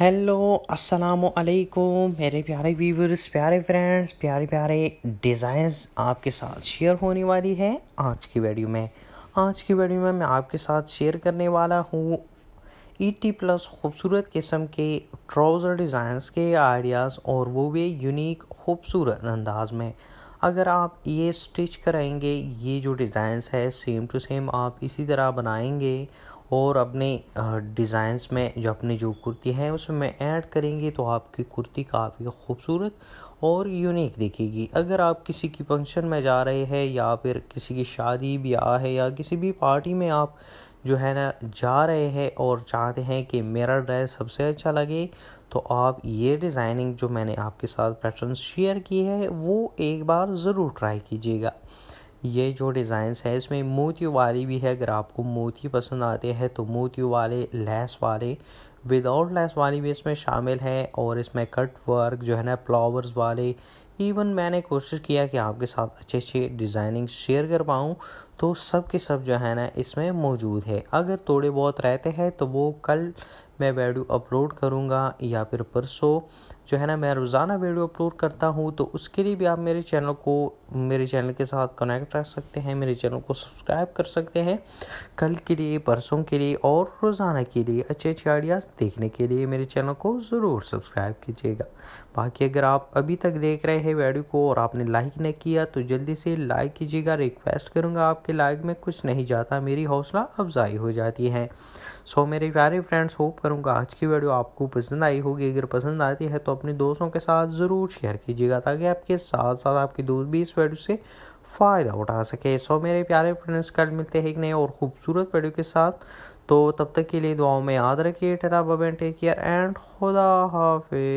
hello अस्सलाम वालेकुम मेरे प्यारे व्यूवर्स प्यारे फ्रेंड्स प्यारे प्यारे डिज़ाइंस आपके साथ शेयर होने वाली है आज की वीडियो में आज की वीडियो में मैं आपके साथ शेयर करने वाला हूँ ईटी e प्लस खूबसूरत किस्म के ट्राउज़र डिज़ाइंस के आइडियाज़ और वो भी यूनिक खूबसूरत अंदाज में अगर आप ये स्टिच कराएंगे ये जो डिज़ाइंस है सेम टू सेम आप इसी तरह बनाएंगे और अपने डिज़ाइंस में जो अपनी जो कुर्ती है उसमें ऐड करेंगे तो आपकी कुर्ती काफ़ी खूबसूरत और यूनिक दिखेगी अगर आप किसी की फंक्शन में जा रहे हैं या फिर किसी की शादी ब्याह है या किसी भी पार्टी में आप जो है ना जा रहे हैं और चाहते हैं कि मेरा ड्रेस सबसे अच्छा लगे तो आप ये डिज़ाइनिंग जो मैंने आपके साथ पैटर्न शेयर की है वो एक बार ज़रूर ट्राई कीजिएगा ये जो डिज़ाइंस है इसमें मोती वाली भी है अगर आपको मोती पसंद आते हैं तो मोती वाले लेस वाले विदाउट लेस वाली भी इसमें शामिल है और इसमें कट वर्क जो है ना फ्लावर्स वाले इवन मैंने कोशिश किया कि आपके साथ अच्छे अच्छे डिज़ाइनिंग शेयर कर पाऊँ तो सब के सब जो है ना इसमें मौजूद है अगर थोड़े बहुत रहते हैं तो वो कल मैं वीडियो अपलोड करूँगा या फिर परसों जो है ना मैं रोज़ाना वीडियो अपलोड करता हूँ तो उसके लिए भी आप मेरे चैनल को मेरे चैनल के साथ कनेक्ट रख सकते हैं मेरे चैनल को सब्सक्राइब कर सकते हैं कल के लिए परसों के लिए और रोज़ाना के लिए अच्छे अच्छे आइडियाज़ देखने के लिए मेरे चैनल को ज़रूर सब्सक्राइब कीजिएगा बाकी अगर आप अभी तक देख रहे हैं वीडियो को और आपने लाइक नहीं किया तो जल्दी से लाइक कीजिएगा रिक्वेस्ट करूँगा आपके आपके लायक में कुछ नहीं जाता मेरी हौसला अफजाई हो जाती है सो मेरे प्यारे फ्रेंड्स होप करूँगा आज की वीडियो आपको पसंद आई होगी अगर पसंद आती है तो अपने दोस्तों के साथ ज़रूर शेयर कीजिएगा ताकि आपके साथ साथ आपके दोस्त भी इस वीडियो से फ़ायदा उठा सके सो मेरे प्यारे फ्रेंड्स कल मिलते हैं एक नए और ख़ूबसूरत वीडियो के साथ तो तब तक के लिए दुआओं में याद रखिए टेरा बबेन टेक केयर एंड खुदा हाफिज़